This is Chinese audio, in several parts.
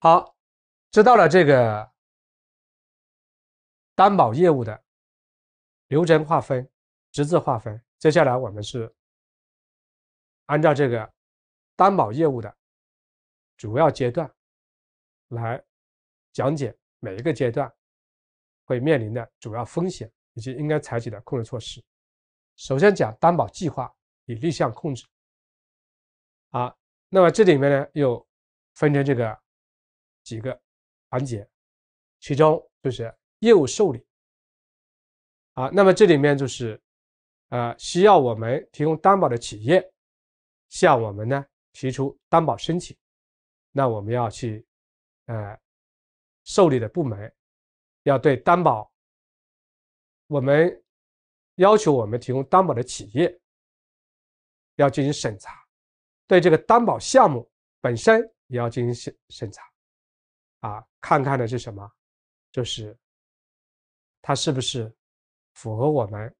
好，知道了这个担保业务的流程划分、职责划分。接下来我们是按照这个担保业务的主要阶段来讲解每一个阶段会面临的主要风险以及应该采取的控制措施。首先讲担保计划与立项控制。啊，那么这里面呢又分成这个。几个环节，其中就是业务受理啊。那么这里面就是，呃，需要我们提供担保的企业向我们呢提出担保申请，那我们要去呃受理的部门要对担保，我们要求我们提供担保的企业要进行审查，对这个担保项目本身也要进行审审查。啊，看看的是什么？就是它是不是符合我们、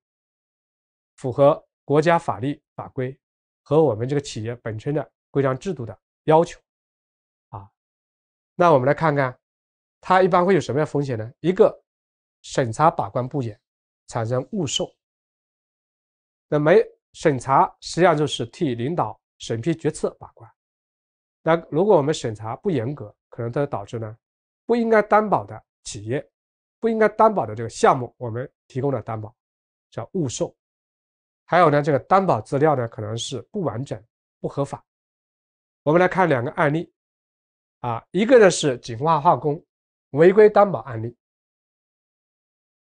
符合国家法律法规和我们这个企业本身的规章制度的要求啊？那我们来看看，它一般会有什么样风险呢？一个审查把关不严，产生误售。那没审查，实际上就是替领导审批决策把关。那如果我们审查不严格，可能这导致呢，不应该担保的企业，不应该担保的这个项目，我们提供了担保，叫物受。还有呢，这个担保资料呢，可能是不完整、不合法。我们来看两个案例，啊，一个呢是锦化化工违规担保案例。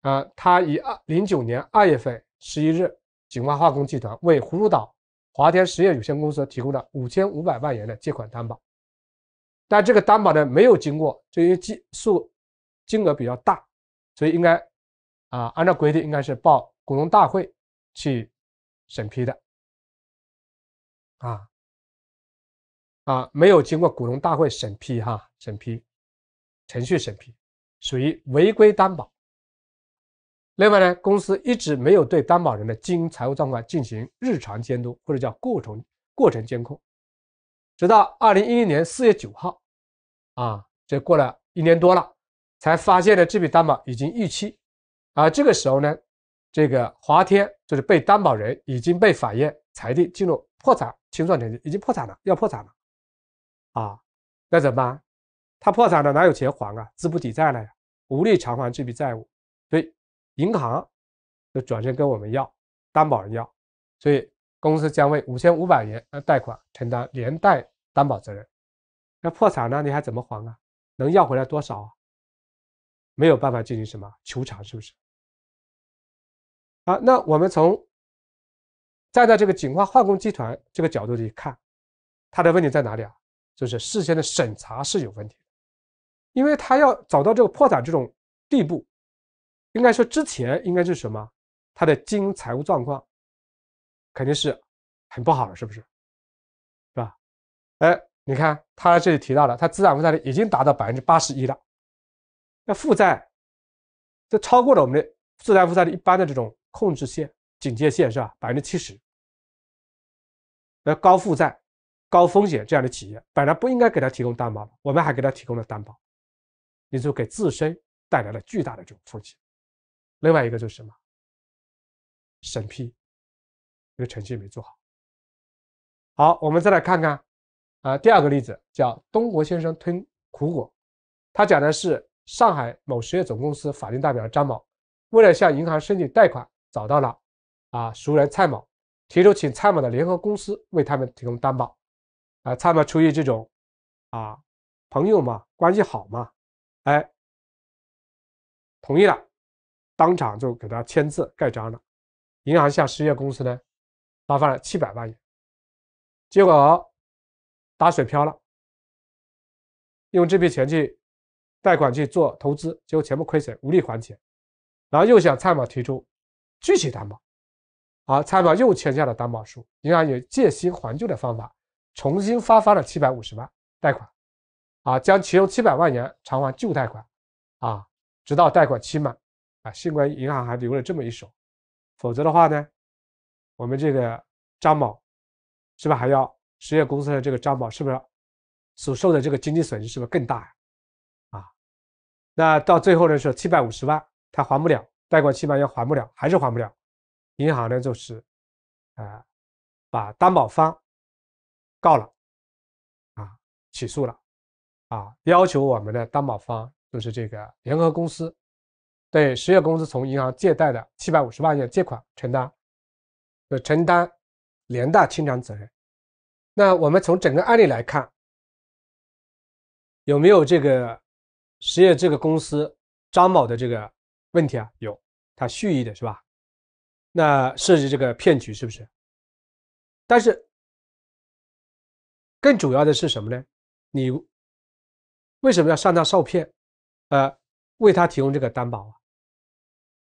啊，他以二零九年二月份十一日，锦化化工集团为葫芦岛华天实业有限公司提供了五千五百万元的借款担保。但这个担保呢没有经过，这因为数金额比较大，所以应该啊按照规定应该是报股东大会去审批的。啊啊，没有经过股东大会审批哈，审批程序审批属于违规担保。另外呢，公司一直没有对担保人的经营财务状况进行日常监督或者叫过程过程监控，直到二零一一年四月九号。啊，这过了一年多了，才发现了这笔担保已经逾期，而这个时候呢，这个华天就是被担保人已经被法院裁定进入破产清算程序，已经破产了，要破产了，啊，那怎么办？他破产了哪有钱还啊？资不抵债了呀，无力偿还这笔债务，所以银行就转身跟我们要担保人要，所以公司将为五千五百元的贷款承担连带担保责任。那破产了，你还怎么还啊？能要回来多少？啊？没有办法进行什么求偿，是不是？啊，那我们从站在这个锦华化工集团这个角度去看，他的问题在哪里啊？就是事先的审查是有问题，的，因为他要找到这个破产这种地步，应该说之前应该是什么？他的经营财务状况肯定是很不好了，是不是？是吧？哎。你看，他这里提到了，他资产负债率已经达到百分之八十一了，那负债这超过了我们的资产负债率一般的这种控制线、警戒线，是吧？百分之七十，那高负债、高风险这样的企业本来不应该给他提供担保的，我们还给他提供了担保，也就给自身带来了巨大的这种风险。另外一个就是什么？审批这个程序没做好。好，我们再来看看。啊，第二个例子叫东国先生吞苦果，他讲的是上海某实业总公司法定代表人张某，为了向银行申请贷款，找到了啊熟人蔡某，提出请蔡某的联合公司为他们提供担保，啊，蔡某出于这种啊朋友嘛，关系好嘛，哎，同意了，当场就给他签字盖章了，银行向实业公司呢发放了七百万元，结果。打水漂了，用这笔钱去贷款去做投资，结果全部亏损，无力还钱，然后又向蔡某提出具体担保，啊，蔡某又签下了担保书，银行以借新还旧的方法，重新发放了七百五十万贷款，啊，将其中七百万元偿还旧贷款，啊，直到贷款期满，啊，幸亏银行还留了这么一手，否则的话呢，我们这个张某，是吧，还要。实业公司的这个张某是不是所受的这个经济损失是不是更大呀？啊，那到最后呢是七百五十万他还不了，贷款七百元还不了，还是还不了。银行呢就是啊把担保方告了啊起诉了啊要求我们的担保方就是这个联合公司对实业公司从银行借贷的七百五十万元借款承担就承担连带清偿责任。那我们从整个案例来看，有没有这个实业这个公司张某的这个问题啊？有，他蓄意的是吧？那涉及这个骗局是不是？但是更主要的是什么呢？你为什么要上当受骗？呃，为他提供这个担保啊？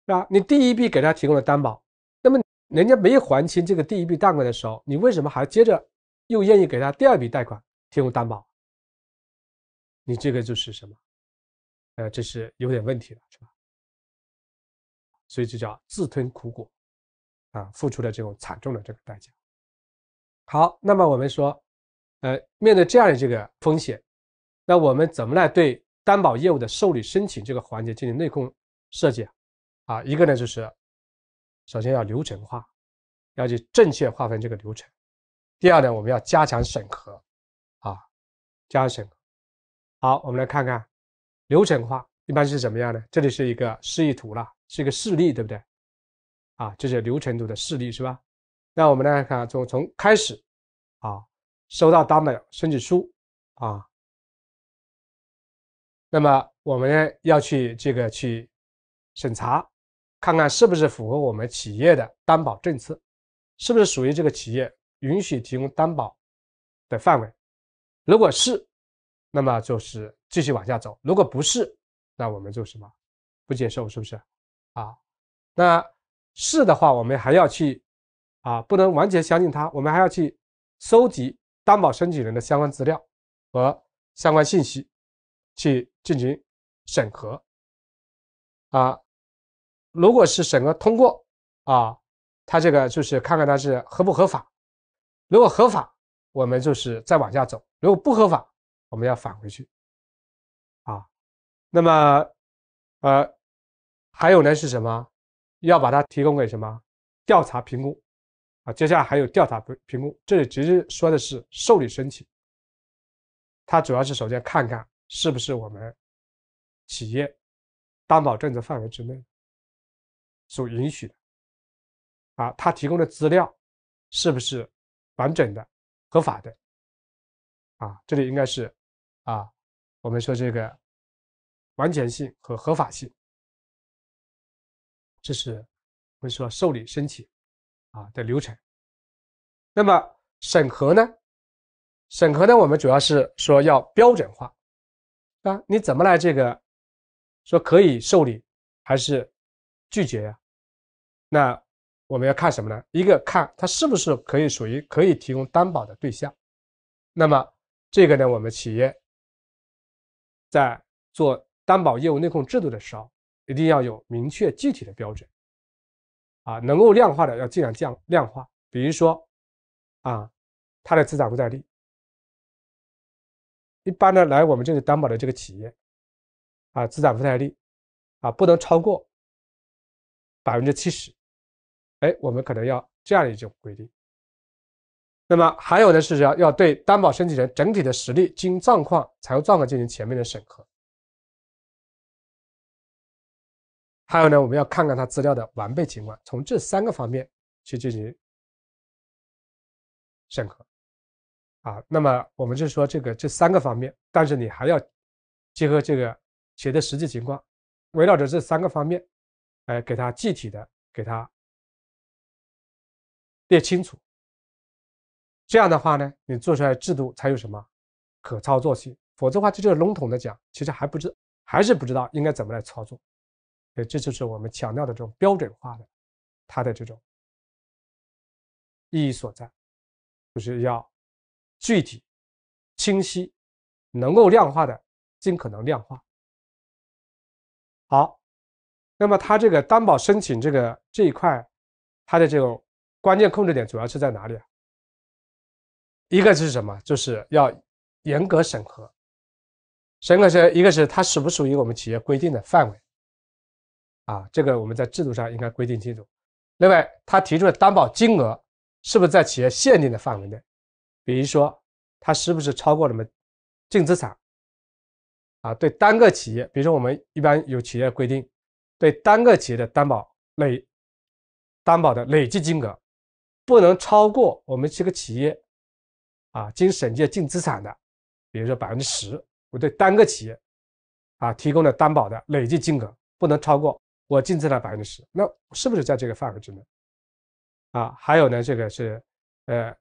是吧？你第一笔给他提供了担保，那么人家没有还清这个第一笔贷款的时候，你为什么还接着？又愿意给他第二笔贷款提供担保，你这个就是什么？呃，这是有点问题了，是吧？所以就叫自吞苦果，啊，付出了这种惨重的这个代价。好，那么我们说，呃，面对这样的这个风险，那我们怎么来对担保业务的受理申请这个环节进行内控设计啊？啊，一个呢就是，首先要流程化，要去正确划分这个流程。第二呢，我们要加强审核，啊，加强审核。好，我们来看看流程化一般是怎么样呢？这里是一个示意图了，是一个示例，对不对？啊，这是流程图的示例是吧？那我们来看，从从开始，啊，收到担保申请书，啊，那么我们呢要去这个去审查，看看是不是符合我们企业的担保政策，是不是属于这个企业。允许提供担保的范围，如果是，那么就是继续往下走；如果不是，那我们就什么不接受，是不是？啊，那是的话，我们还要去啊，不能完全相信他，我们还要去收集担保申请人的相关资料和相关信息，去进行审核。啊，如果是审核通过，啊，他这个就是看看他是合不合法。如果合法，我们就是再往下走；如果不合法，我们要返回去。啊，那么，呃，还有呢是什么？要把它提供给什么调查评估？啊，接下来还有调查评评估。这里只是说的是受理申请。它主要是首先看看是不是我们企业担保政策范围之内所允许的。啊，他提供的资料是不是？完整的、合法的，啊，这里应该是，啊，我们说这个完全性和合法性，这是我们说受理申请啊的流程。那么审核呢？审核呢？我们主要是说要标准化，啊，你怎么来这个说可以受理还是拒绝呀？那。我们要看什么呢？一个看它是不是可以属于可以提供担保的对象。那么这个呢，我们企业在做担保业务内控制度的时候，一定要有明确具体的标准。啊，能够量化的要尽量降量化。比如说，啊，它的资产负债率，一般的来我们这里担保的这个企业，啊，资产负债率啊不能超过百分之七十。哎，我们可能要这样一种规定。那么还有呢，是要要对担保申请人整体的实力、经营状况、财务状况进行全面的审核。还有呢，我们要看看他资料的完备情况，从这三个方面去进行审核。啊，那么我们就说这个这三个方面，但是你还要结合这个企业的实际情况，围绕着这三个方面，哎，给他具体的给他。列清楚，这样的话呢，你做出来制度才有什么可操作性，否则的话这就是笼统的讲，其实还不知还是不知道应该怎么来操作，所以这就是我们强调的这种标准化的它的这种意义所在，就是要具体、清晰、能够量化的，尽可能量化。好，那么它这个担保申请这个这一块，它的这种。关键控制点主要是在哪里？啊？一个是什么？就是要严格审核。审核是，一个是它属不属于我们企业规定的范围，啊，这个我们在制度上应该规定清楚。另外，他提出的担保金额是不是在企业限定的范围内？比如说，他是不是超过了我们净资产？啊，对单个企业，比如说我们一般有企业规定，对单个企业的担保累担保的累计金额。不能超过我们这个企业，啊，经审计净资产的，比如说百分之十，我对单个企业，啊，提供的担保的累计金额不能超过我净资产百分之十，那是不是在这个范围之内？啊，还有呢，这个是，呃，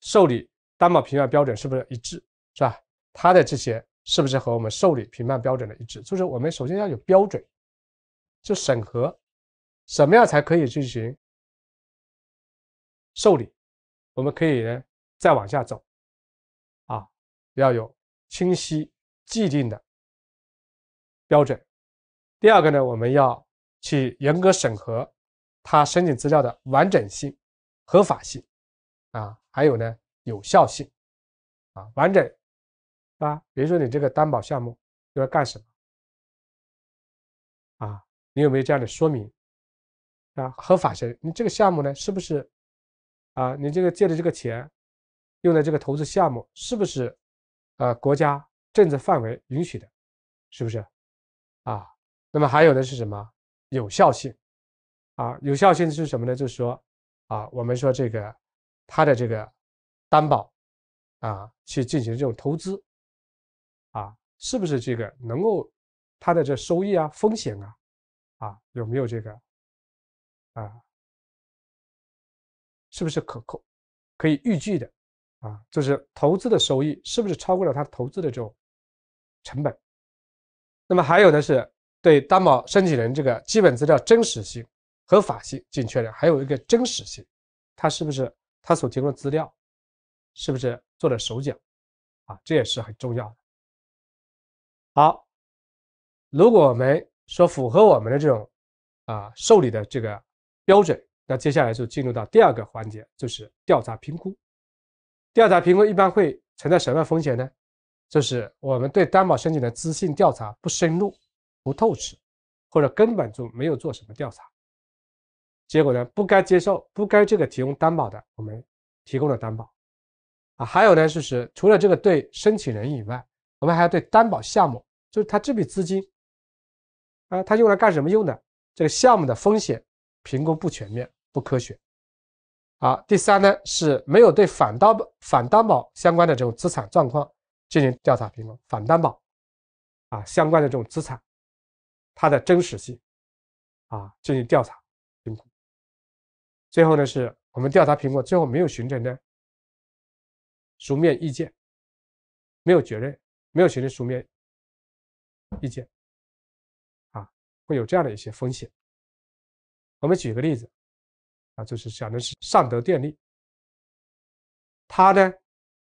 受理担保评判标准是不是一致，是吧？它的这些是不是和我们受理评判标准的一致？就是我们首先要有标准，就审核什么样才可以进行。受理，我们可以呢再往下走，啊，要有清晰、既定的标准。第二个呢，我们要去严格审核他申请资料的完整性、合法性，啊，还有呢有效性，啊，完整，啊，比如说你这个担保项目要干什么，啊，你有没有这样的说明，啊，合法性，你这个项目呢是不是？啊，你这个借的这个钱，用的这个投资项目是不是，呃，国家政策范围允许的，是不是？啊，那么还有的是什么有效性？啊，有效性是什么呢？就是说，啊，我们说这个，它的这个担保，啊，去进行这种投资，啊，是不是这个能够它的这收益啊，风险啊，啊，有没有这个，啊？是不是可控，可以预计的啊？就是投资的收益是不是超过了他投资的这种成本？那么还有呢，是对担保申请人这个基本资料真实性、合法性进行确认，还有一个真实性，他是不是他所提供的资料是不是做了手脚？啊，这也是很重要的。好，如果我们说符合我们的这种啊受理的这个标准。那接下来就进入到第二个环节，就是调查评估。调查评估一般会存在什么风险呢？就是我们对担保申请的资信调查不深入、不透彻，或者根本就没有做什么调查。结果呢，不该接受、不该这个提供担保的，我们提供了担保。啊，还有呢，就是除了这个对申请人以外，我们还要对担保项目，就是他这笔资金，啊，他用来干什么用的？这个项目的风险评估不全面。不科学，啊，第三呢是没有对反担反担保相关的这种资产状况进行调查评估，反担保，啊相关的这种资产，它的真实性，啊进行调查评估。最后呢，是我们调查评估最后没有形成呢书面意见，没有结认，没有形成书面意见，啊会有这样的一些风险。我们举个例子。啊，就是讲的是尚德电力，他呢，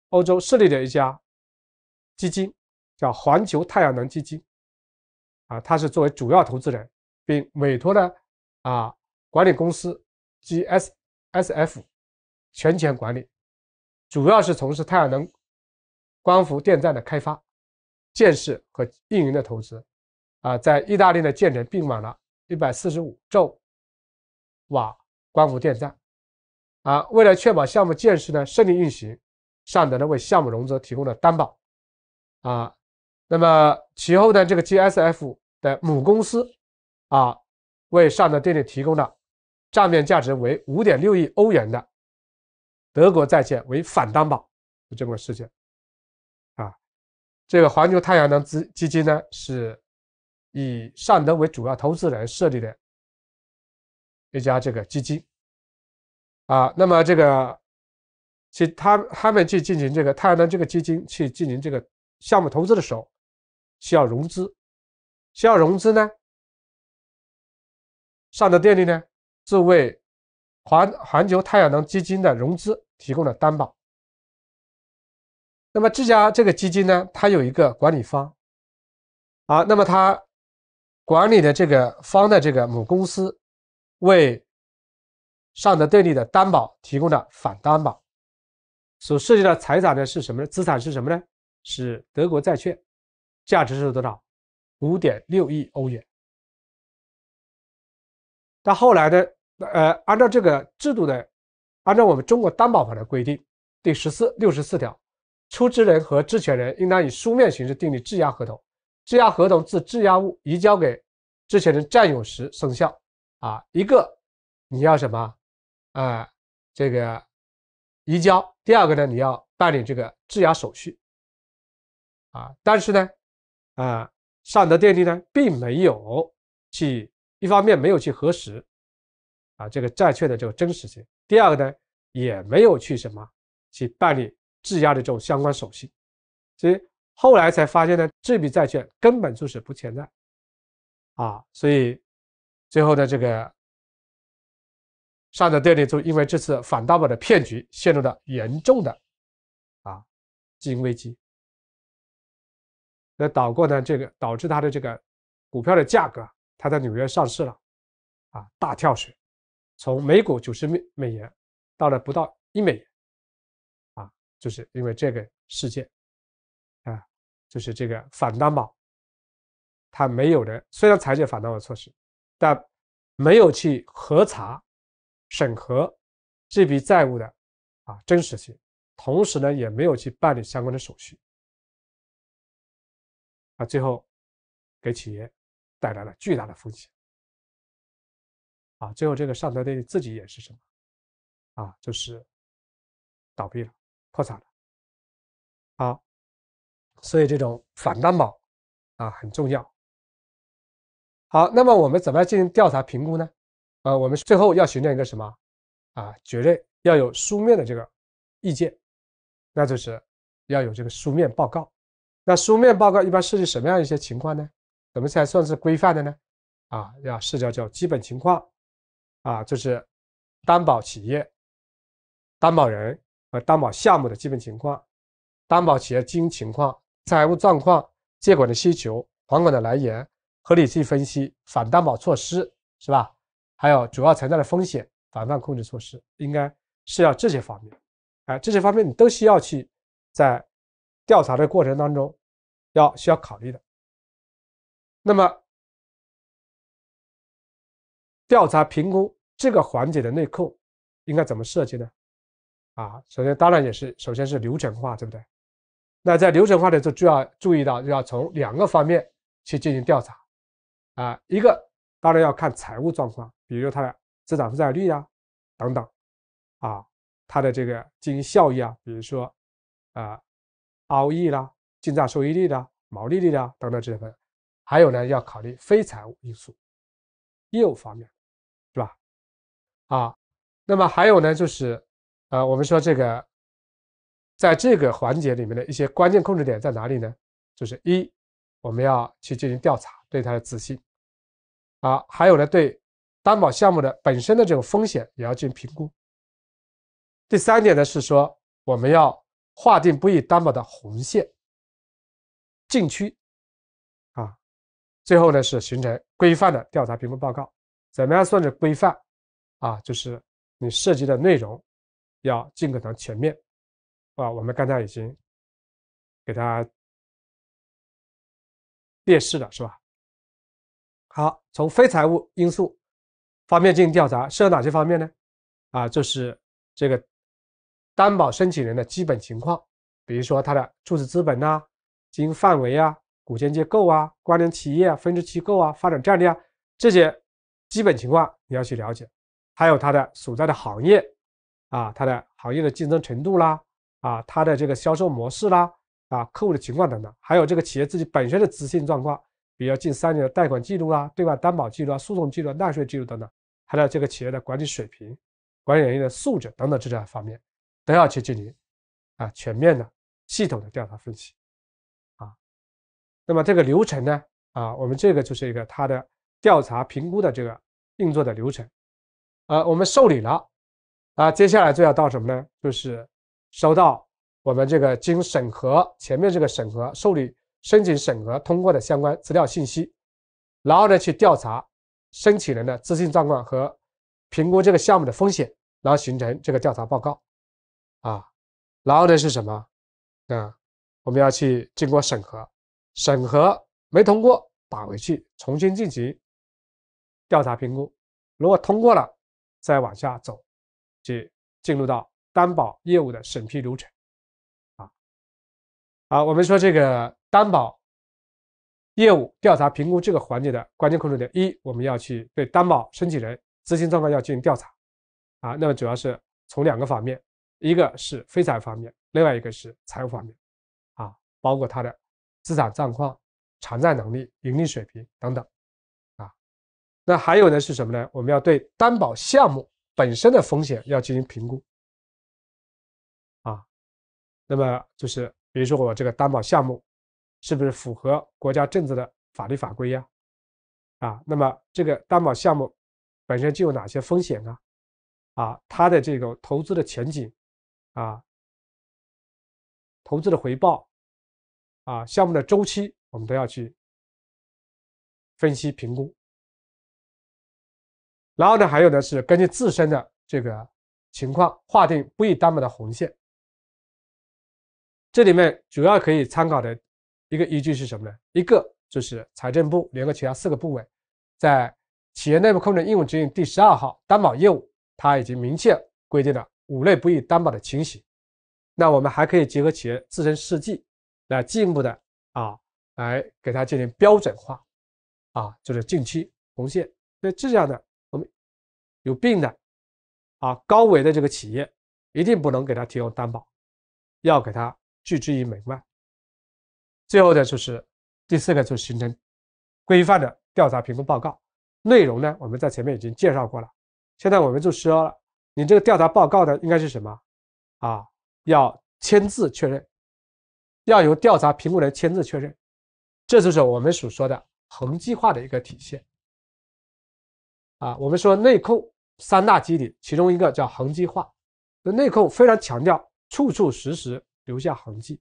欧洲设立的一家基金，叫环球太阳能基金，啊，他是作为主要投资人，并委托了啊管理公司 G S S F 全权管理，主要是从事太阳能光伏电站的开发、建设和运营的投资，啊，在意大利的建成并网了一百四十五兆瓦。光伏电站，啊，为了确保项目建设呢顺利运行，尚德呢为项目融资提供了担保，啊，那么其后呢，这个 GSF 的母公司，啊，为尚德电力提供了账面价值为五点六亿欧元的德国债券为反担保，就这么个事情，啊，这个环球太阳能资基金呢是以尚德为主要投资人设立的。一家这个基金啊，那么这个去他他们去进行这个太阳能这个基金去进行这个项目投资的时候，需要融资，需要融资呢，上的电力呢，是为环环球太阳能基金的融资提供了担保。那么这家这个基金呢，它有一个管理方啊，那么它管理的这个方的这个母公司。为上德对立的担保提供的反担保，所涉及的财产呢是什么？呢？资产是什么呢？是德国债券，价值是多少？五点六亿欧元。到后来呢，呃，按照这个制度的，按照我们中国担保法的规定，第十四六十四条，出资人和质权人应当以书面形式订立质押合同，质押合同自质押物移交给质权人占有时生效。啊，一个你要什么？呃，这个移交。第二个呢，你要办理这个质押手续。啊，但是呢，啊，尚德电力呢，并没有去，一方面没有去核实啊这个债券的这个真实性，第二个呢，也没有去什么去办理质押的这种相关手续，所以后来才发现呢，这笔债券根本就是不存在。啊，所以。最后呢，这个上特电力就因为这次反担保的骗局，陷入了严重的啊金融危机。那导过呢，这个导致它的这个股票的价格，它在纽约上市了，啊，大跳水，从每股九十美美元到了不到一美元，啊，就是因为这个事件，啊，就是这个反担保，它没有的，虽然采取反担保措施。但没有去核查、审核这笔债务的啊真实性，同时呢也没有去办理相关的手续，啊，最后给企业带来了巨大的风险。啊，最后这个尚德电力自己也是什么啊，就是倒闭了、破产了。好，所以这种反担保啊很重要。好，那么我们怎么样进行调查评估呢？啊，我们最后要形成一个什么啊？绝对要有书面的这个意见，那就是要有这个书面报告。那书面报告一般涉及什么样一些情况呢？怎么才算是规范的呢？啊，要涉及到叫基本情况，啊，就是担保企业、担保人和担保项目的基本情况，担保企业经营情况、财务状况、借款的需求、还款的来源。合理去分析反担保措施是吧？还有主要存在的风险防范控制措施，应该是要这些方面，哎，这些方面你都需要去在调查的过程当中要需要考虑的。那么调查评估这个环节的内控应该怎么设计呢？啊，首先当然也是首先是流程化，对不对？那在流程化的就就要注意到就要从两个方面去进行调查。啊，一个当然要看财务状况，比如它的资产负债率啊，等等，啊，它的这个经营效益啊，比如说，啊，ROE 啦，净账收益率啦，毛利率啦等等这些分，还有呢要考虑非财务因素，业务方面，是吧？啊，那么还有呢就是，呃，我们说这个，在这个环节里面的一些关键控制点在哪里呢？就是一，我们要去进行调查。对他的自信，啊，还有呢，对担保项目的本身的这种风险也要进行评估。第三点呢是说，我们要划定不宜担保的红线、禁区，啊，最后呢是形成规范的调查评估报告。怎么样算是规范？啊，就是你涉及的内容要尽可能全面，啊，我们刚才已经给他列示了，是吧？好，从非财务因素方面进行调查，涉及哪些方面呢？啊，就是这个担保申请人的基本情况，比如说他的注册资本呐、经营范围啊、股权结构啊、关联企业啊、分支机构啊、发展战略啊这些基本情况你要去了解，还有他的所在的行业啊、他的行业的竞争程度啦、啊他的这个销售模式啦、啊客户的情况等等，还有这个企业自己本身的资信状况。比要近三年的贷款记录啊、对外担保记录啊、诉讼记录、纳税记录等等，还有这个企业的管理水平、管理人员的素质等等这些方面，都要去进行啊全面的、系统的调查分析，啊。那么这个流程呢，啊，我们这个就是一个它的调查评估的这个运作的流程。呃，我们受理了，啊，接下来就要到什么呢？就是收到我们这个经审核，前面这个审核受理。申请审核通过的相关资料信息，然后呢去调查申请人的资金状况和评估这个项目的风险，然后形成这个调查报告，啊，然后呢是什么？啊，我们要去经过审核，审核没通过打回去重新进行调查评估，如果通过了再往下走，就进入到担保业务的审批流程，啊，好，我们说这个。担保业务调查评估这个环节的关键控制点一，我们要去对担保申请人资金状况要进行调查，啊，那么主要是从两个方面，一个是非财方面，另外一个是财务方面，啊，包括他的资产状况、偿债能力、盈利水平等等，啊，那还有呢是什么呢？我们要对担保项目本身的风险要进行评估，啊，那么就是比如说我这个担保项目。是不是符合国家政策的法律法规呀？啊，那么这个担保项目本身具有哪些风险啊？啊，它的这个投资的前景啊，投资的回报啊，项目的周期，我们都要去分析评估。然后呢，还有呢是根据自身的这个情况划定不予担保的红线。这里面主要可以参考的。一个依据是什么呢？一个就是财政部联合其他四个部委，在《企业内部控制应用指引》第十二号担保业务，它已经明确规定了五类不予担保的情形。那我们还可以结合企业自身实际，来进一步的啊，来给它进行标准化，啊，就是近期红线。所以这样的我们有病的啊、高危的这个企业，一定不能给他提供担保，要给他拒之于门外。最后呢，就是第四个，就是形成规范的调查评估报告。内容呢，我们在前面已经介绍过了。现在我们就说，你这个调查报告呢，应该是什么？啊，要签字确认，要由调查评估人签字确认。这就是我们所说的痕迹化的一个体现。啊，我们说内控三大基底，其中一个叫痕迹化。那内控非常强调处处时时留下痕迹。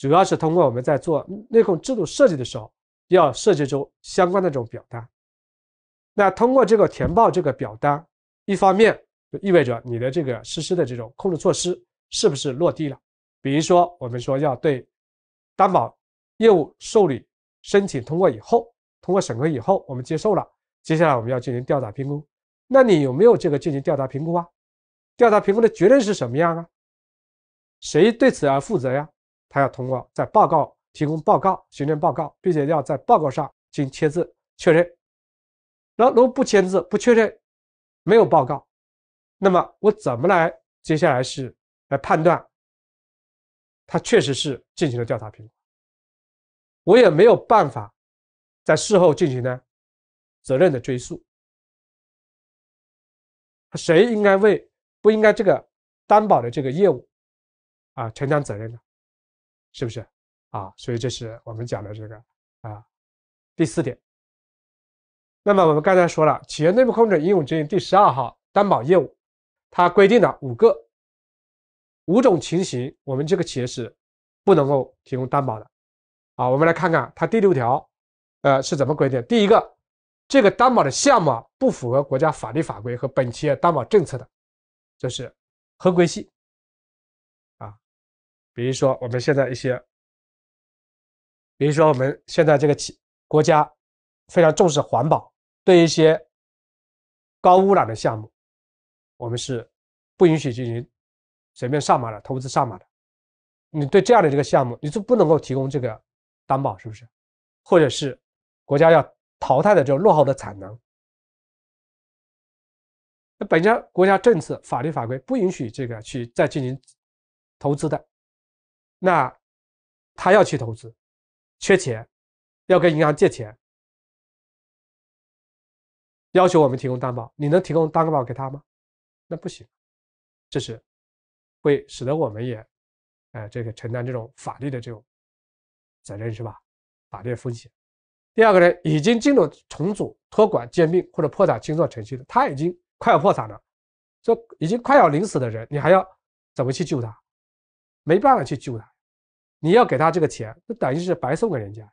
主要是通过我们在做内控制度设计的时候，要设计出相关的这种表单。那通过这个填报这个表单，一方面就意味着你的这个实施的这种控制措施是不是落地了？比如说，我们说要对担保业务受理申请通过以后，通过审核以后，我们接受了，接下来我们要进行调查评估，那你有没有这个进行调查评估啊？调查评估的结论是什么样啊？谁对此而负责呀？他要通过在报告提供报告、行政报告，并且要在报告上进行签字确认。那如果不签字、不确认、没有报告，那么我怎么来接下来是来判断他确实是进行了调查评估？我也没有办法在事后进行呢责任的追溯。谁应该为不应该这个担保的这个业务啊承担责任呢？是不是啊？所以这是我们讲的这个啊第四点。那么我们刚才说了，企业内部控制应用指引第十二号担保业务，它规定了五个五种情形，我们这个企业是不能够提供担保的啊。我们来看看它第六条，呃是怎么规定。第一个，这个担保的项目不符合国家法律法规和本企业担保政策的，这是合规性。比如说，我们现在一些，比如说我们现在这个企国家非常重视环保，对一些高污染的项目，我们是不允许进行随便上马的、投资上马的。你对这样的这个项目，你就不能够提供这个担保，是不是？或者是国家要淘汰的这种落后的产能，那本身国家政策、法律法规不允许这个去再进行投资的。那他要去投资，缺钱，要跟银行借钱，要求我们提供担保，你能提供担保给他吗？那不行，这是会使得我们也，呃，这个承担这种法律的这种责任是吧？法律风险。第二个呢，已经进入重组、托管、兼并或者破产清算程序的，他已经快要破产了，这已经快要临死的人，你还要怎么去救他？没办法去救他。你要给他这个钱，那等于是白送给人家，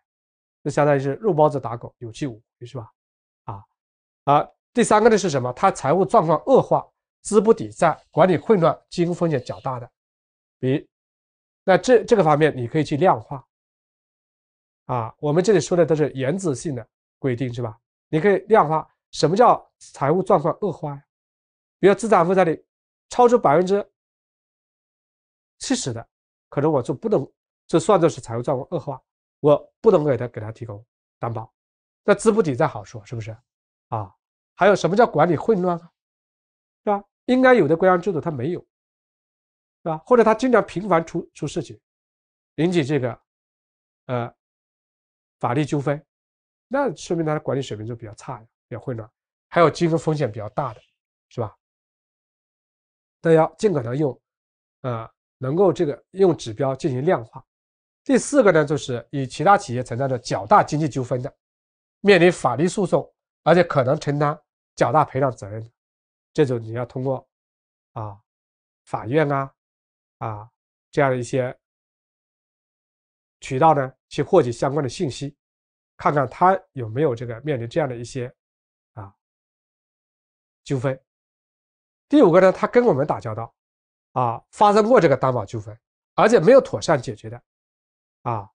那相当于是肉包子打狗，有去无回，是吧？啊啊，第三个呢是什么？他财务状况恶化，资不抵债，管理混乱，经营风险较大的。比，那这这个方面你可以去量化啊。我们这里说的都是原则性的规定，是吧？你可以量化什么叫财务状况恶化呀？比如资产负债率超出百分之七十的，可能我就不能。这算作是财务状况恶化，我不能给他给他提供担保。那资不抵债好说，是不是啊？还有什么叫管理混乱，对吧？应该有的规章制度他没有，对吧？或者他经常频繁出出事情，引起这个呃法律纠纷，那说明他的管理水平就比较差呀，比较混乱。还有金融风险比较大的，是吧？都要尽可能用呃，能够这个用指标进行量化。第四个呢，就是与其他企业存在着较大经济纠纷的，面临法律诉讼，而且可能承担较大赔偿责任，这种你要通过啊法院啊啊这样的一些渠道呢，去获取相关的信息，看看他有没有这个面临这样的一些啊纠纷。第五个呢，他跟我们打交道啊发生过这个担保纠纷，而且没有妥善解决的。啊，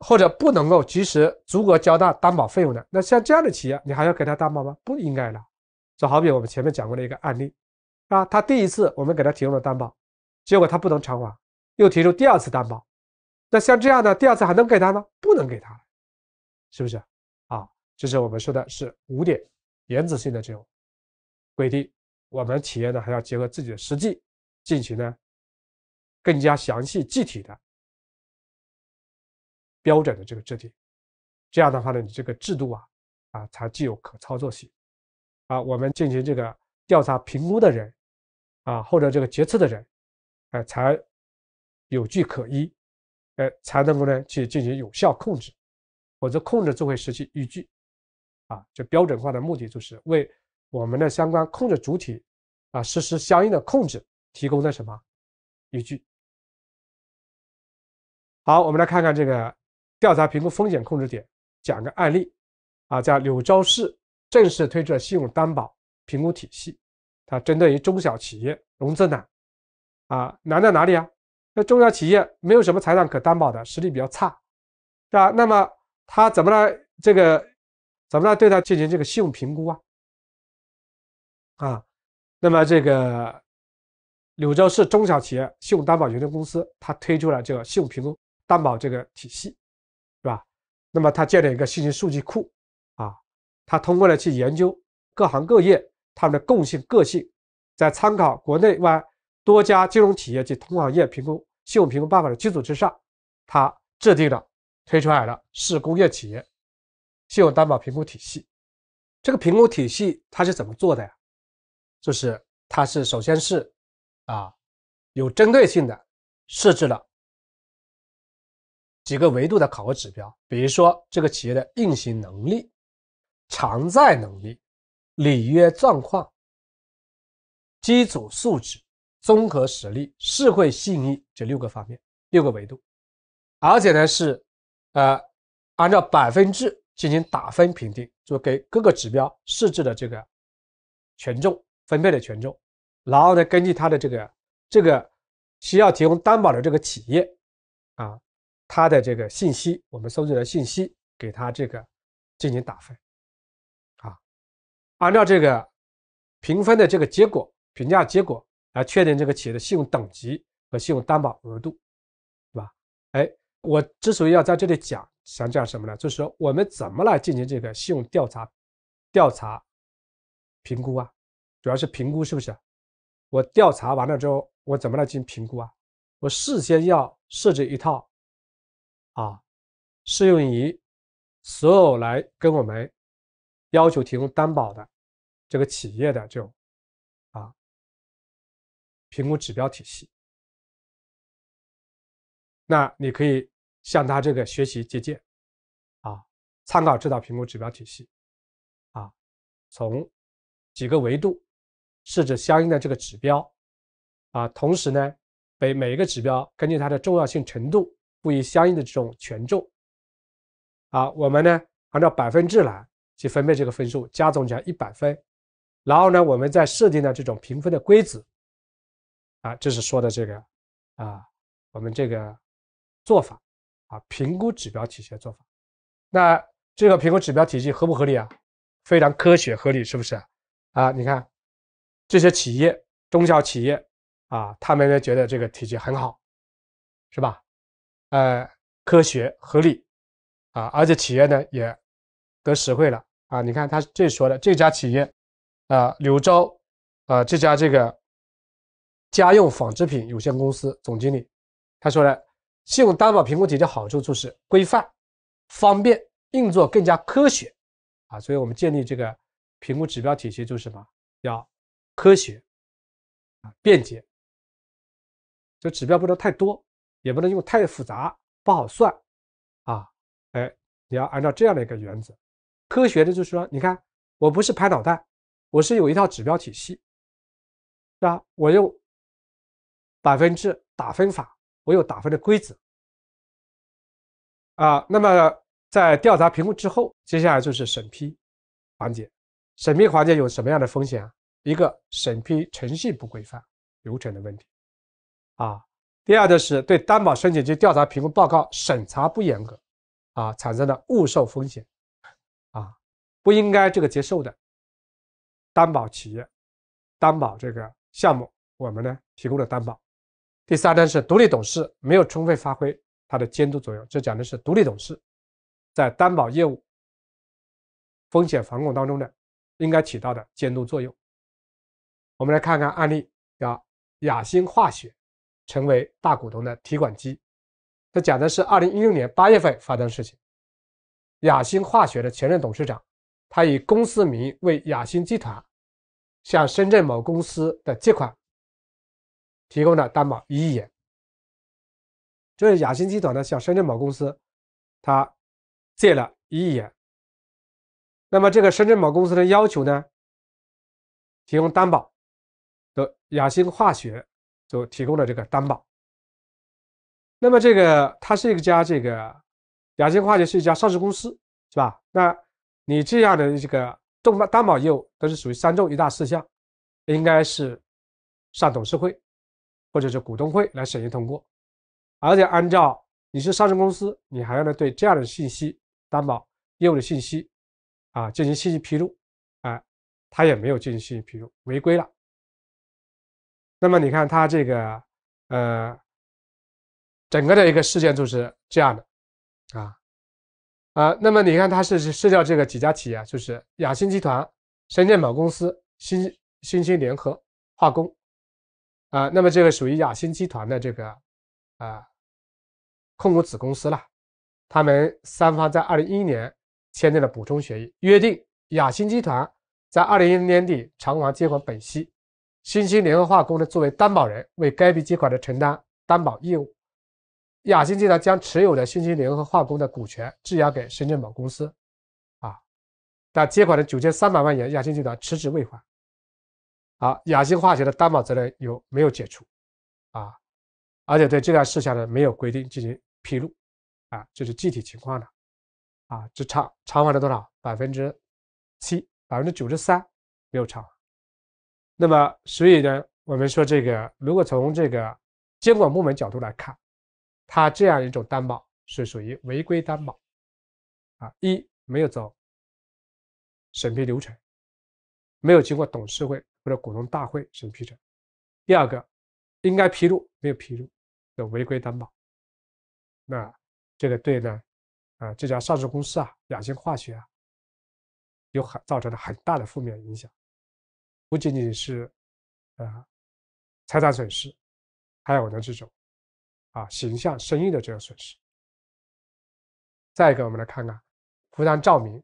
或者不能够及时足额交纳担保费用的，那像这样的企业，你还要给他担保吗？不应该的。就好比我们前面讲过的一个案例，啊，他第一次我们给他提供了担保，结果他不能偿还，又提出第二次担保，那像这样的第二次还能给他吗？不能给他是不是？啊，这是我们说的是五点原则性的这种规定，我们企业呢还要结合自己的实际进行呢更加详细具体的。标准的这个制定，这样的话呢，你这个制度啊啊才具有可操作性啊，我们进行这个调查评估的人啊，或者这个决策的人，呃，才有据可依，呃，才能够呢去进行有效控制，否则控制就会失去依据啊，这标准化的目的就是为我们的相关控制主体啊实施相应的控制，提供的什么依据？好，我们来看看这个。调查评估风险控制点，讲个案例啊，在柳州市正式推出了信用担保评估体系。它针对于中小企业融资难，啊难在哪里啊？那中小企业没有什么财产可担保的，实力比较差，对吧？那么他怎么来这个怎么来对他进行这个信用评估啊？啊，那么这个柳州市中小企业信用担保有限公司，它推出了这个信用评估担保这个体系。那么，他建立一个信息数据库，啊，他通过呢去研究各行各业他们的共性、个性，在参考国内外多家金融企业及同行业评估信用评估办法的基础之上，他制定了、推出来了市工业企业信用担保评估体系。这个评估体系它是怎么做的呀？就是它是首先是啊有针对性的设置了。几个维度的考核指标，比如说这个企业的运行能力、偿债能力、履约状况、基础素质、综合实力、社会信誉这六个方面、六个维度，而且呢是呃按照百分制进行打分评定，就给各个指标设置的这个权重分配的权重，然后呢根据他的这个这个需要提供担保的这个企业啊。他的这个信息，我们搜集的信息，给他这个进行打分，啊，按照这个评分的这个结果、评价结果来确定这个企业的信用等级和信用担保额度，是吧？哎，我之所以要在这里讲，想讲什么呢？就是说我们怎么来进行这个信用调查、调查评估啊？主要是评估，是不是？我调查完了之后，我怎么来进行评估啊？我事先要设置一套。啊，适用于所有来跟我们要求提供担保的这个企业的这种啊评估指标体系。那你可以向他这个学习借鉴啊，参考这套评估指标体系啊，从几个维度设置相应的这个指标啊，同时呢，被每一个指标根据它的重要性程度。不以相应的这种权重，啊，我们呢按照百分制来去分配这个分数，加总起来一百分，然后呢，我们再设定的这种评分的规则，啊，这是说的这个，啊，我们这个做法，啊，评估指标体系的做法，那这个评估指标体系合不合理啊？非常科学合理，是不是啊，你看这些企业中小企业，啊，他们呢觉得这个体系很好，是吧？呃，科学合理啊，而且企业呢也得实惠了啊！你看他这说的这家企业啊，柳州啊这家这个家用纺织品有限公司总经理，他说了，信用担保评估体系好处就是规范、方便、运作更加科学啊！所以我们建立这个评估指标体系，就是什么要科学啊、便捷，就指标不能太多。也不能用太复杂不好算啊，哎，你要按照这样的一个原则，科学的就是说，你看我不是拍脑袋，我是有一套指标体系，是吧？我用百分制打分法，我有打分的规则啊。那么在调查评估之后，接下来就是审批环节，审批环节有什么样的风险？一个审批程序不规范、流程的问题啊。第二就是对担保申请及调查评估报告审查不严格，啊，产生的误受风险，啊，不应该这个接受的担保企业担保这个项目，我们呢提供了担保。第三呢是独立董事没有充分发挥他的监督作用，这讲的是独立董事在担保业务风险防控当中的应该起到的监督作用。我们来看看案例，叫亚兴化学。成为大股东的提款机。这讲的是二零一六年八月份发生的事情。亚星化学的前任董事长，他以公司名为亚星集团，向深圳某公司的借款提供了担保一亿元。就是亚星集团呢，向深圳某公司，他借了一亿元。那么这个深圳某公司的要求呢，提供担保的亚星化学。就提供了这个担保，那么这个它是一家这个亚金化学是一家上市公司，是吧？那你这样的这个动担保业务都是属于三重一大事项，应该是上董事会或者是股东会来审议通过，而且按照你是上市公司，你还要呢对这样的信息担保业务的信息啊进行信息披露，哎，他也没有进行信息披露，违规了。那么你看它这个，呃，整个的一个事件就是这样的，啊，啊，那么你看它是涉及到这个几家企业就是亚新集团、深圳某公司、新新兴联合化工，啊，那么这个属于亚新集团的这个啊控股子公司了，他们三方在二零一一年签订了补充协议，约定亚新集团在二零一零年底偿还借款本息。新兴联合化工呢，作为担保人，为该笔借款的承担担保义务。亚新集团将持有的新兴联合化工的股权质押给深圳某公司，啊，但借款的九千三百万元，亚新集团迟迟未还。好，亚新化学的担保责任有没有解除？啊，而且对这个事项呢，没有规定进行披露。啊，这是具体情况的，啊，只偿偿还了多少？百分之七，百分之九十三没有偿。还。那么，所以呢，我们说这个，如果从这个监管部门角度来看，它这样一种担保是属于违规担保啊，一没有走审批流程，没有经过董事会或者股东大会审批的；第二个，应该披露没有披露的违规担保。那这个对呢，啊这家上市公司啊，亚星化学啊，有很造成了很大的负面影响。不仅仅是啊财产损失，还有呢这种啊形象、声誉的这个损失。再一个，我们来看看湖南照明。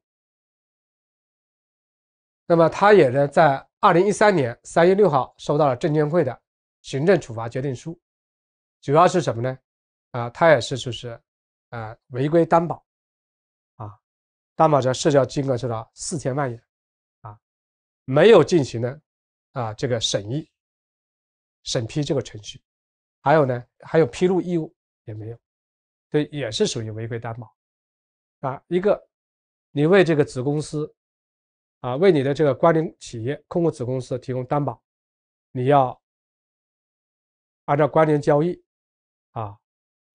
那么他也呢在二零一三年三月六号收到了证监会的行政处罚决定书，主要是什么呢？啊，他也是就是啊违规担保啊，担保的涉及金额是到四千万元。没有进行呢，啊，这个审议、审批这个程序，还有呢，还有披露义务也没有，所以也是属于违规担保，啊，一个，你为这个子公司，啊，为你的这个关联企业控股子公司提供担保，你要按照关联交易，啊，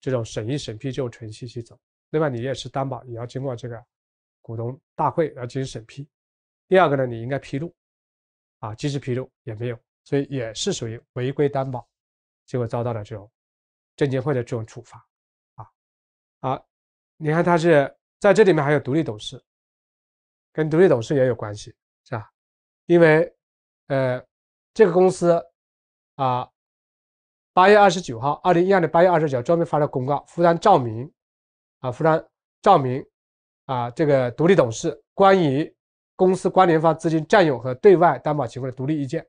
这种审议审批这种程序去走。另外，你也是担保，你要经过这个股东大会来进行审批。第二个呢，你应该披露。啊，及时披露也没有，所以也是属于违规担保，结果遭到了这种证监会的这种处罚啊啊！你看，他是在这里面还有独立董事，跟独立董事也有关系，是吧？因为呃，这个公司啊，八月二十九号，二零一二年八月二十九，专门发了公告，负担照明啊，负担照明啊，这个独立董事关于。公司关联方资金占用和对外担保情况的独立意见。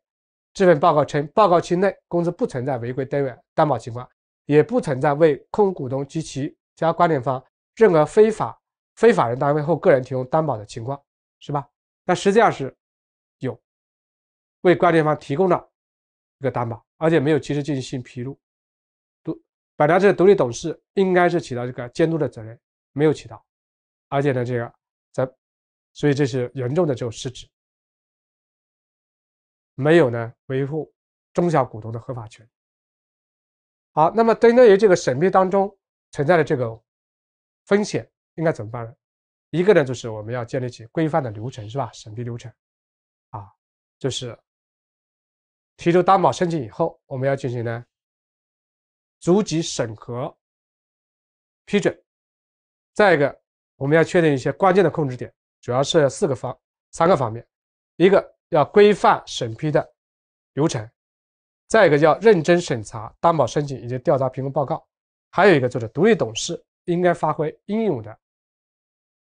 这份报告称，报告期内公司不存在违规单外担保情况，也不存在为控股股东及其其他关联方任何非法非法人单位或个人提供担保的情况，是吧？但实际上是有为关联方提供了一个担保，而且没有及时进行披露。独本来这个独立董事应该是起到这个监督的责任，没有起到，而且呢这个。所以这是严重的，就失职，没有呢维护中小股东的合法权益。好，那么针对于这个审批当中存在的这个风险，应该怎么办呢？一个呢，就是我们要建立起规范的流程，是吧？审批流程，啊，就是提出担保申请以后，我们要进行呢逐级审核、批准。再一个，我们要确定一些关键的控制点。主要是四个方三个方面，一个要规范审批的流程，再一个要认真审查担保申请以及调查评估报告，还有一个就是独立董事应该发挥应有的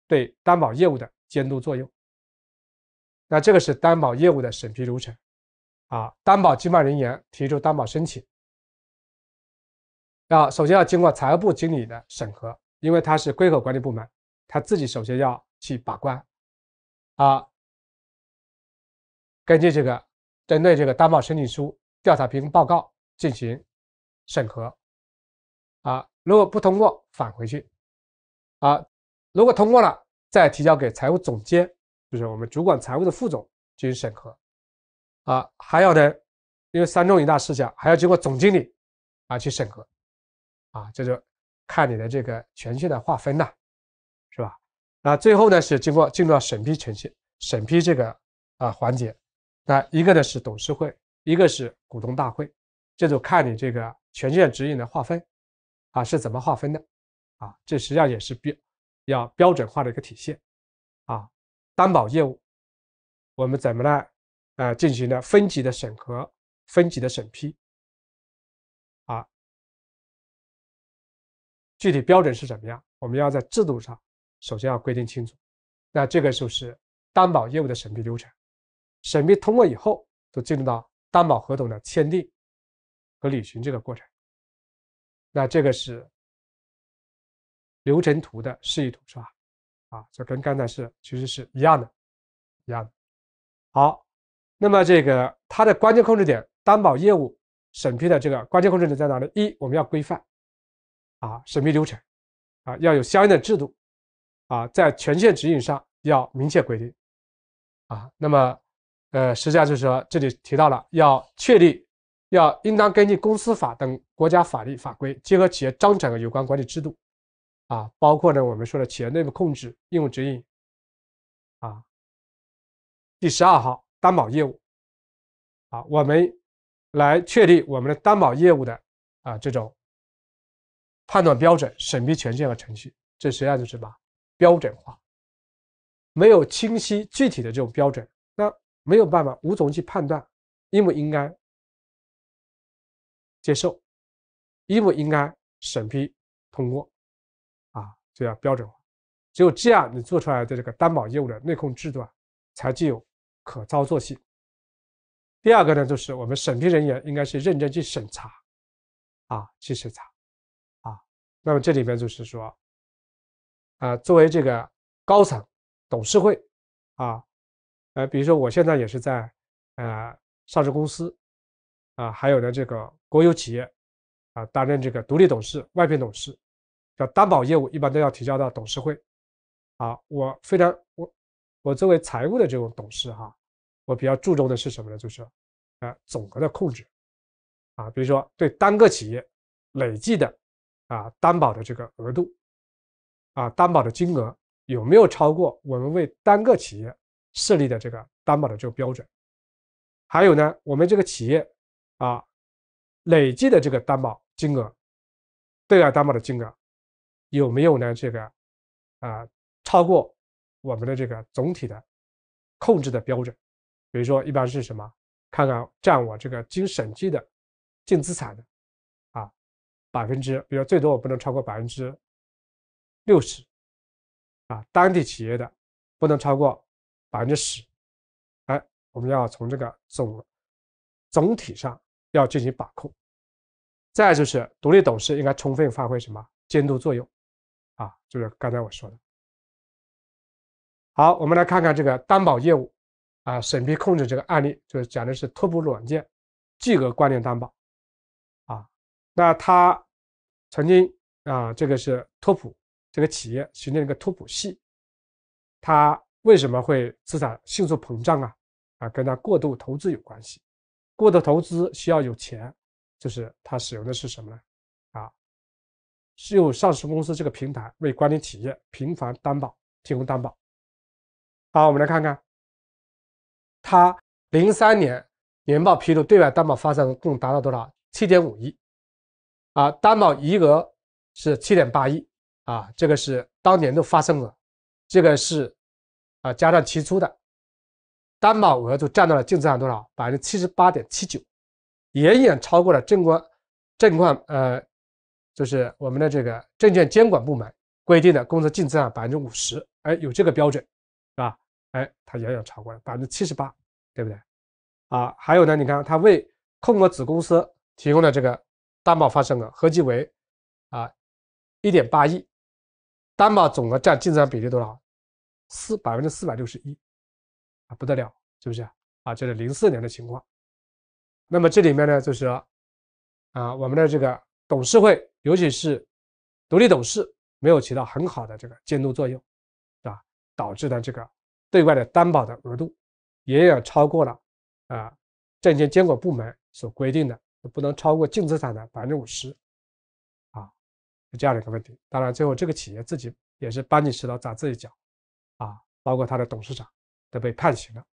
对担保业务的监督作用。那这个是担保业务的审批流程啊，担保经办人员提出担保申请，啊，首先要经过财务部经理的审核，因为他是归口管理部门，他自己首先要。去把关，啊，根据这个针对这个担保申请书、调查评估报告进行审核，啊，如果不通过返回去，啊，如果通过了再提交给财务总监，就是我们主管财务的副总进行审核，啊，还要呢，因为三重一大事项还要经过总经理啊去审核，啊，这就看你的这个权限的划分了。那最后呢，是经过进入到审批程序、审批这个啊环节。那一个呢是董事会，一个是股东大会，这就看你这个权限指引的划分啊是怎么划分的啊。这实际上也是标要标准化的一个体现啊。担保业务我们怎么来呃，进行了分级的审核、分级的审批啊。具体标准是怎么样？我们要在制度上。首先要规定清楚，那这个就是担保业务的审批流程，审批通过以后，就进入到担保合同的签订和履行这个过程。那这个是流程图的示意图，是吧？啊，这跟刚才是其实是一样的，一样的。好，那么这个它的关键控制点，担保业务审批的这个关键控制点在哪里？一，我们要规范啊，审批流程啊，要有相应的制度。啊，在权限指引上要明确规定，啊，那么，呃，实际上就是说，这里提到了要确立，要应当根据公司法等国家法律法规，结合企业章程和有关管理制度，啊，包括呢我们说的企业内部控制应用指引，啊，第十二号担保业务，啊，我们来确立我们的担保业务的啊这种判断标准、审批权限和程序，这实际上就是什么？标准化没有清晰具体的这种标准，那没有办法，无从去判断应不应该接受，应不应该审批通过啊，这叫标准化。只有这样，你做出来的这个担保业务的内控制度啊，才具有可操作性。第二个呢，就是我们审批人员应该是认真去审查啊，去审查啊。那么这里边就是说。啊，作为这个高层董事会啊，呃，比如说我现在也是在呃上市公司啊，还有呢这个国有企业啊，担任这个独立董事、外聘董事，叫担保业务一般都要提交到董事会。啊。我非常我我作为财务的这种董事哈，我比较注重的是什么呢？就是啊总额的控制啊，比如说对单个企业累计的啊担保的这个额度。啊，担保的金额有没有超过我们为单个企业设立的这个担保的这个标准？还有呢，我们这个企业啊，累计的这个担保金额，对外担保的金额有没有呢？这个啊，超过我们的这个总体的控制的标准？比如说，一般是什么？看看占我这个经审计的净资产的啊，百分之，比如最多我不能超过百分之。六十啊，当地企业的不能超过百分之十，哎，我们要从这个总总体上要进行把控。再就是独立董事应该充分发挥什么监督作用啊？就是刚才我说的。好，我们来看看这个担保业务啊，审批控制这个案例，就是讲的是拓普软件巨额关联担保啊，那他曾经啊，这个是拓普。这个企业形成一个托补系，它为什么会资产迅速膨胀啊？啊，跟它过度投资有关系。过度投资需要有钱，就是它使用的是什么呢？啊，是用上市公司这个平台为关联企业频繁担保提供担保。好，我们来看看，它零三年年报披露对外担保发生共达到多少？七点五亿，啊，担保余额是七点八亿。啊，这个是当年度发生额，这个是啊加上提出的担保额就占到了净资产多少？百分之七十八点七九，远远超过了证券证券呃就是我们的这个证券监管部门规定的公司净资产百分之五十。哎，有这个标准，是吧？哎，它远远超过了百分之七十八，对不对？啊，还有呢，你看它为控股子公司提供的这个担保发生额合计为啊一点八亿。担保总额占净资产比例多少？四百分之四百六十一，啊不得了，是不是啊？这是零四年的情况。那么这里面呢，就是啊，我们的这个董事会，尤其是独立董事，没有起到很好的这个监督作用，对吧？导致的这个对外的担保的额度，远远超过了啊，证券监管部门所规定的不能超过净资产的百分之五十。这样的一个问题，当然最后这个企业自己也是搬起石头砸自己脚，啊，包括他的董事长都被判刑了。